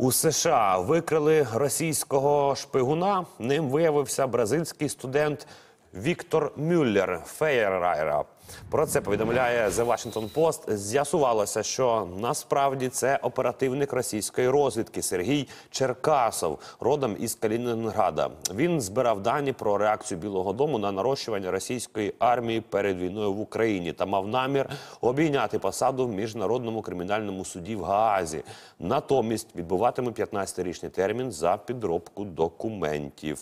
У США викрили російського шпигуна. Ним виявився бразильський студент Віктор Мюллер Феєрайра. Про це повідомляє The Washington Post. З'ясувалося, що насправді це оперативник російської розвідки Сергій Черкасов, родом із Калінінграда. Він збирав дані про реакцію Білого Дому на нарощування російської армії перед війною в Україні та мав намір обійняти посаду в міжнародному кримінальному суді в Гаазі. Натомість відбуватиме 15-річний термін за підробку документів.